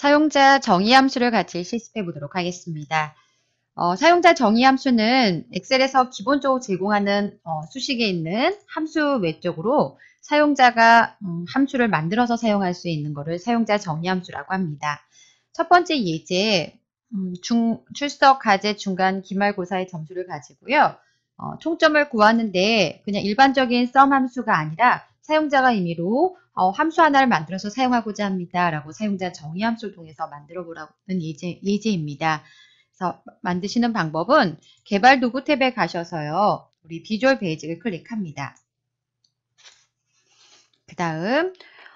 사용자 정의 함수를 같이 실습해 보도록 하겠습니다. 어, 사용자 정의 함수는 엑셀에서 기본적으로 제공하는 어, 수식에 있는 함수 외적으로 사용자가 음, 함수를 만들어서 사용할 수 있는 것을 사용자 정의 함수라고 합니다. 첫 번째 예제 음, 중, 출석, 가제 중간, 기말고사의 점수를 가지고요. 어, 총점을 구하는데 그냥 일반적인 썸 함수가 아니라 사용자가 임의로 어, 함수 하나를 만들어서 사용하고자 합니다. 라고 사용자 정의 함수를 통해서 만들어 보라는 예제, 예제입니다. 그래서 만드시는 방법은 개발 도구 탭에 가셔서요. 우리 비주얼 베이직을 클릭합니다. 그 다음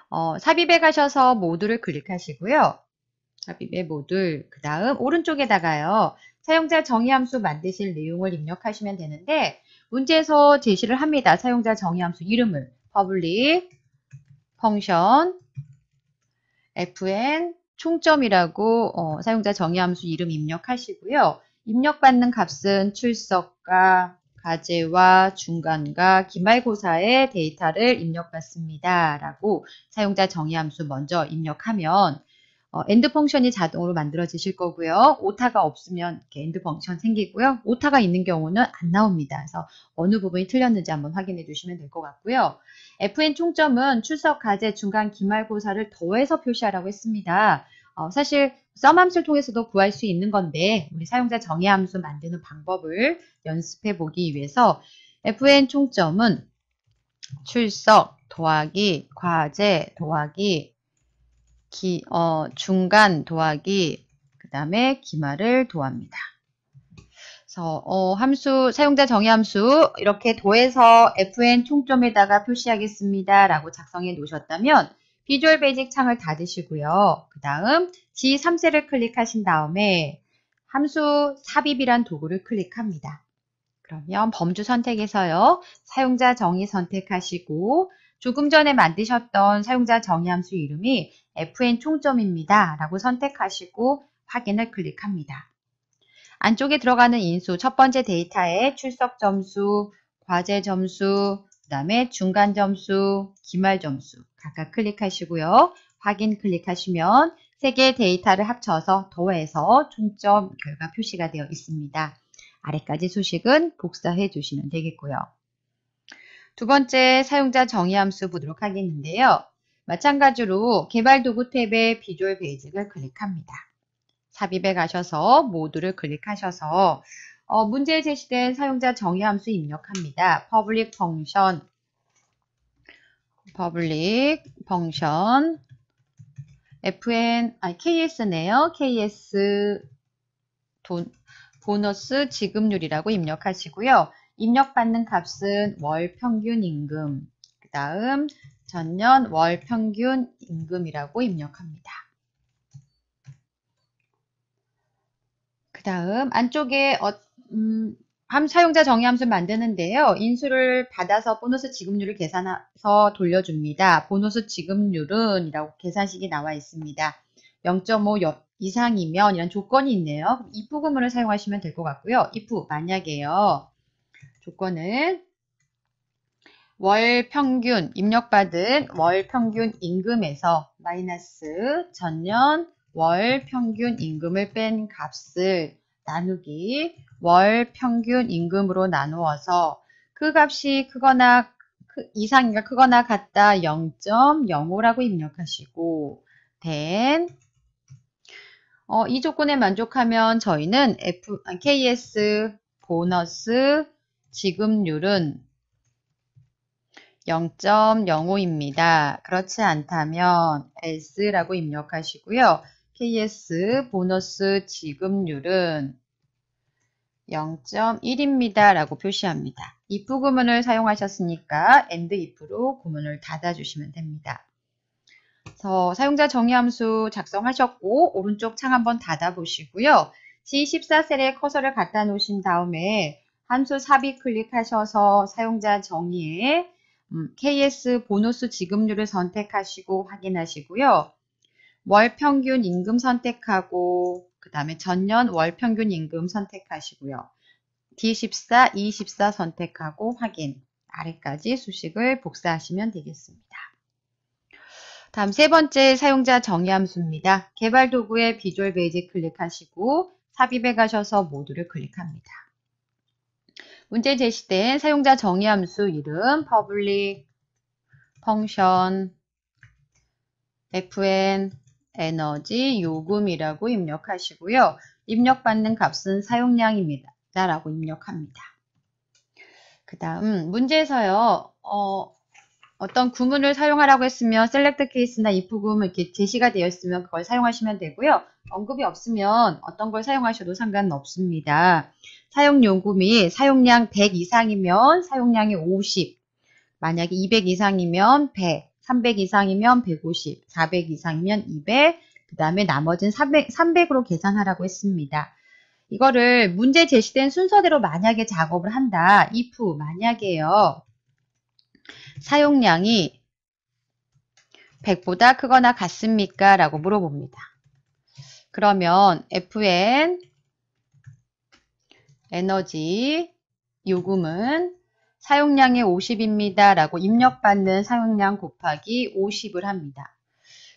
어, 삽입에 가셔서 모듈를 클릭하시고요. 삽입의 모듈, 그 다음 오른쪽에다가요. 사용자 정의 함수 만드실 내용을 입력하시면 되는데 문제에서 제시를 합니다. 사용자 정의 함수 이름을 퍼블릭 펑션 fn 총점이라고 어, 사용자 정의 함수 이름 입력하시고요. 입력받는 값은 출석과 가제와 중간과 기말고사의 데이터를 입력받습니다. 라고 사용자 정의 함수 먼저 입력하면 어, 엔드 펑션이 자동으로 만들어지실 거고요. 오타가 없으면 이렇게 엔드 펑션 생기고요. 오타가 있는 경우는 안 나옵니다. 그래서 어느 부분이 틀렸는지 한번 확인해 주시면 될 것 같고요. FN 총점은 출석, 가제 중간, 기말고사를 더해서 표시하라고 했습니다. 어, 사실 썸 함수를 통해서도 구할 수 있는 건데 우리 사용자 정의 함수 만드는 방법을 연습해 보기 위해서 FN 총점은 출석, 더하기, 과제, 더하기, 기, 어, 중간 도하기 그 다음에 기말을 도합니다. 그래서 어, 함수 사용자 정의 함수 이렇게 도에서 fn 총점에다가 표시하겠습니다. 라고 작성해 놓으셨다면 비주얼 베이직 창을 닫으시고요. 그 다음 G3셀을 클릭하신 다음에 함수 삽입이란 도구를 클릭합니다. 그러면 범주 선택에서요. 사용자 정의 선택하시고 조금 전에 만드셨던 사용자 정의 함수 이름이 FN 총점입니다. 라고 선택하시고 확인을 클릭합니다. 안쪽에 들어가는 인수, 첫 번째 데이터에 출석 점수, 과제 점수, 그 다음에 중간 점수, 기말 점수 각각 클릭하시고요. 확인 클릭하시면 세 개의 데이터를 합쳐서 더해서 총점 결과 표시가 되어 있습니다. 아래까지 소식은 복사해 주시면 되겠고요. 두 번째 사용자 정의 함수 보도록 하겠는데요. 마찬가지로 개발도구 탭의 비주얼 베이직을 클릭합니다. 삽입에 가셔서 모두를 클릭하셔서 어, 문제에 제시된 사용자 정의 함수 입력합니다. public function, public function, fn, 아, ks네요. ks 돈, 보너스 지급률이라고 입력하시고요. 입력받는 값은 월 평균 임금, 그 다음 전년 월 평균 임금이라고 입력합니다. 그 다음 안쪽에 어, 음, 함, 사용자 정의 함수를 만드는데요. 인수를 받아서 보너스 지급률을 계산해서 돌려줍니다. 보너스 지급률은 이라고 계산식이 나와 있습니다. 0.5 이상이면 이런 조건이 있네요. if 구을 사용하시면 될 것 같고요. if 만약에요. 조건은 월 평균 입력받은 월 평균 임금에서 마이너스 전년 월 평균 임금을 뺀 값을 나누기 월 평균 임금으로 나누어서 그 값이 크거나 크, 이상이가 그러니까 크거나 같다 0.05라고 입력하시고 된 어, 이 조건에 만족하면 저희는 F, 아, KS 보너스 지급률은 0.05입니다. 그렇지 않다면 S라고 입력하시고요. KS 보너스 지급률은 0.1입니다. 라고 표시합니다. if 구문을 사용하셨으니까 and if로 구문을 닫아주시면 됩니다. 그래서 사용자 정의 함수 작성하셨고 오른쪽 창 한번 닫아보시고요. G14셀에 커서를 갖다 놓으신 다음에 함수 삽입 클릭하셔서 사용자 정의에 KS 음, 보너스 지급률을 선택하시고 확인하시고요. 월 평균 임금 선택하고 그 다음에 전년 월 평균 임금 선택하시고요. D14, E14 선택하고 확인. 아래까지 수식을 복사하시면 되겠습니다. 다음 세 번째 사용자 정의 함수입니다. 개발 도구의 비주얼 베이직 클릭하시고 삽입에 가셔서 모두를 클릭합니다. 문제 제시된 사용자 정의 함수 이름 public function fn 에너지 요금이라고 입력하시고요. 입력받는 값은 사용량입니다. 라고 입력합니다. 그 다음 문제에서요. 어, 어떤 구문을 사용하라고 했으면 셀렉트 케이스나 if금 이렇게 제시가 되어 있으면 그걸 사용하시면 되고요. 언급이 없으면 어떤 걸 사용하셔도 상관은 없습니다. 사용 요금이 사용량 100 이상이면 사용량이 50, 만약에 200 이상이면 100, 300 이상이면 150, 400 이상이면 200, 그 다음에 나머지는 300, 300으로 계산하라고 했습니다. 이거를 문제 제시된 순서대로 만약에 작업을 한다. if 만약에요. 사용량이 100보다 크거나 같습니까? 라고 물어봅니다. 그러면 FN 에너지 요금은 사용량의 50입니다. 라고 입력받는 사용량 곱하기 50을 합니다.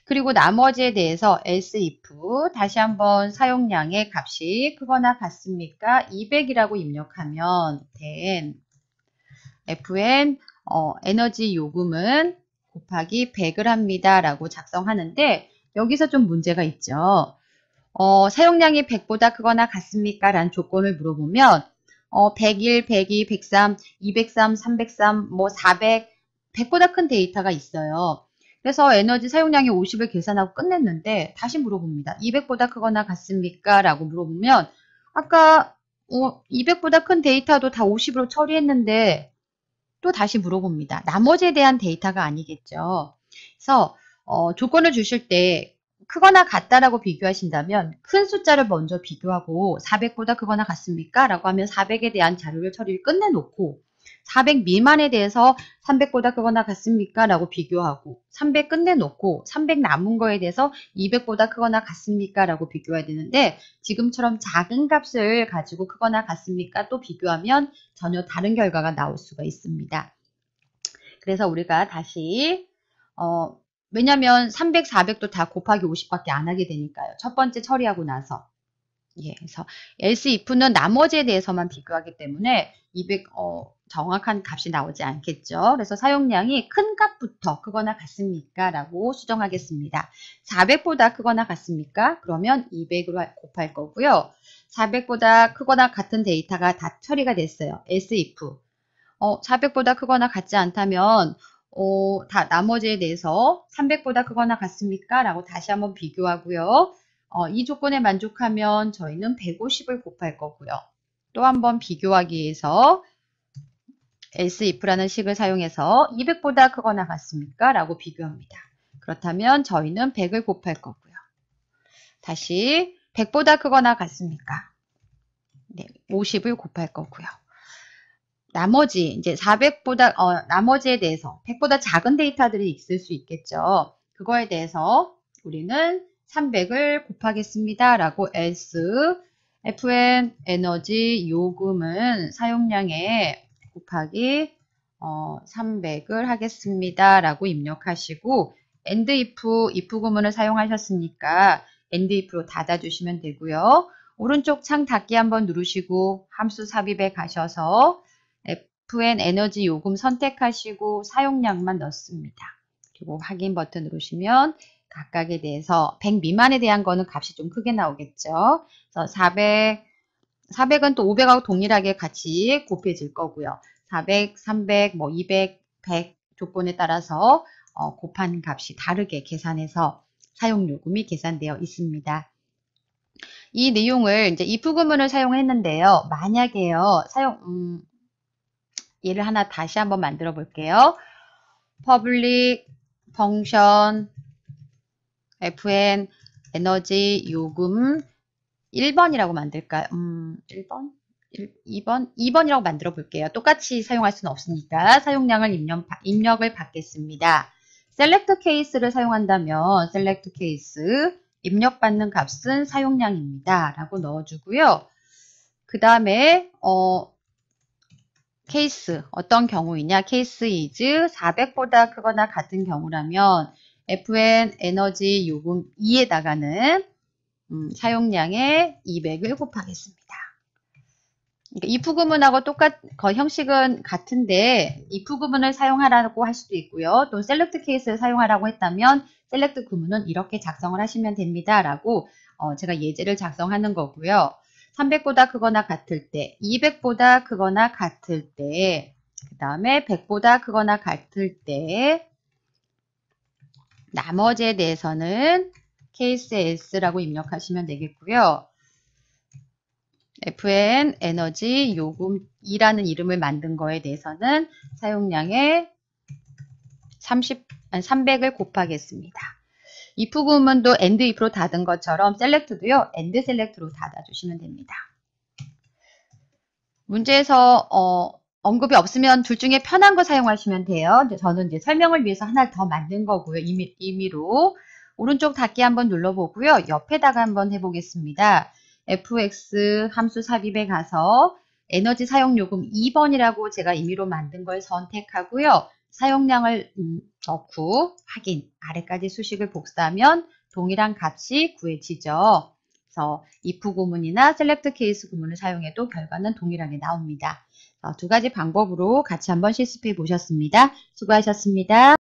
그리고 나머지에 대해서 SF i 다시 한번 사용량의 값이 크거나 같습니까? 200이라고 입력하면 된 FN 어, 에너지 요금은 곱하기 100을 합니다. 라고 작성하는데 여기서 좀 문제가 있죠. 어, 사용량이 100보다 크거나 같습니까? 라는 조건을 물어보면 어, 101, 102, 103, 203, 303, 뭐 400, 100보다 큰 데이터가 있어요. 그래서 에너지 사용량이 50을 계산하고 끝냈는데 다시 물어봅니다. 200보다 크거나 같습니까? 라고 물어보면 아까 어, 200보다 큰 데이터도 다 50으로 처리했는데 또 다시 물어봅니다. 나머지에 대한 데이터가 아니겠죠. 그래서 어, 조건을 주실 때 크거나 같다라고 비교하신다면 큰 숫자를 먼저 비교하고 400보다 크거나 같습니까? 라고 하면 400에 대한 자료를 처리를 끝내놓고 400 미만에 대해서 300보다 크거나 같습니까? 라고 비교하고 300 끝내놓고 300 남은 거에 대해서 200보다 크거나 같습니까? 라고 비교해야 되는데 지금처럼 작은 값을 가지고 크거나 같습니까? 또 비교하면 전혀 다른 결과가 나올 수가 있습니다. 그래서 우리가 다시 어, 왜냐면 하 300, 400도 다 곱하기 50밖에 안 하게 되니까요. 첫 번째 처리하고 나서 예, 그래서 else if는 나머지에 대해서만 비교하기 때문에 200, 어, 정확한 값이 나오지 않겠죠. 그래서 사용량이 큰 값부터 크거나 같습니까? 라고 수정하겠습니다. 400보다 크거나 같습니까? 그러면 200으로 곱할 거고요. 400보다 크거나 같은 데이터가 다 처리가 됐어요. SF. 어, 400보다 크거나 같지 않다면 어, 다 나머지에 대해서 300보다 크거나 같습니까? 라고 다시 한번 비교하고요. 어, 이 조건에 만족하면 저희는 150을 곱할 거고요. 또 한번 비교하기 위해서 else if라는 식을 사용해서 200보다 크거나 같습니까? 라고 비교합니다. 그렇다면 저희는 100을 곱할 거고요. 다시 100보다 크거나 같습니까? 네, 50을 곱할 거고요. 나머지 이제 400보다 어, 나머지에 대해서 100보다 작은 데이터들이 있을 수 있겠죠. 그거에 대해서 우리는 300을 곱하겠습니다. 라고 else, fn 에너지 요금은 사용량의 곱하기 어, 300을 하겠습니다. 라고 입력하시고 and if, if 구문을 사용하셨으니까 and if로 닫아주시면 되고요. 오른쪽 창 닫기 한번 누르시고 함수 삽입에 가셔서 FN 에너지 요금 선택하시고 사용량만 넣습니다. 그리고 확인 버튼 누르시면 각각에 대해서 100 미만에 대한 거는 값이 좀 크게 나오겠죠. 그래서 400 400은 또 500하고 동일하게 같이 곱해질 거고요. 400, 300, 뭐 200, 100 조건에 따라서 어, 곱한 값이 다르게 계산해서 사용요금이 계산되어 있습니다. 이 내용을 이제 if 구문을 사용했는데요. 만약에요. 사용 음, 얘를 하나 다시 한번 만들어 볼게요. public function fn 에너지 요금 1번이라고 만들까요? 음, 1번? 2번? 2번이라고 만들어 볼게요. 똑같이 사용할 수는 없으니까 사용량을 입력, 입력을 받겠습니다. 셀렉트 케이스를 사용한다면 셀렉트 케이스 입력받는 값은 사용량입니다. 라고 넣어주고요. 그 다음에 어, 케이스 어떤 경우이냐 케이스 이즈 400보다 크거나 같은 경우라면 FN 에너지 요금 2에 다가는 음, 사용량의 200을 곱하겠습니다. 그러 그러니까 구문하고 똑같, 그 형식은 같은데 if 구문을 사용하라고 할 수도 있고요. 또 셀렉트 케이스를 사용하라고 했다면 셀렉트 구문은 이렇게 작성을 하시면 됩니다. 라고 어, 제가 예제를 작성하는 거고요. 300보다 크거나 같을 때, 200보다 크거나 같을 때, 그 다음에 100보다 크거나 같을 때, 나머지에 대해서는 케이스 S라고 입력하시면 되겠고요. FN 에너지 요금이라는 이름을 만든 거에 대해서는 사용량의 30, 300을 곱하겠습니다. if 구문도 and if로 닫은 것처럼 select도요. and select로 닫아주시면 됩니다. 문제에서 어, 언급이 없으면 둘 중에 편한 거 사용하시면 돼요. 저는 이제 설명을 위해서 하나 더 만든 거고요. 임의, 임의로 오른쪽 닫기 한번 눌러보고요. 옆에다가 한번 해보겠습니다. fx 함수 삽입에 가서 에너지 사용요금 2번이라고 제가 임의로 만든 걸 선택하고요. 사용량을 음, 넣고 확인, 아래까지 수식을 복사하면 동일한 값이 구해지죠. 그래서 if 구문이나 select case 구문을 사용해도 결과는 동일하게 나옵니다. 어, 두 가지 방법으로 같이 한번 실습해 보셨습니다. 수고하셨습니다.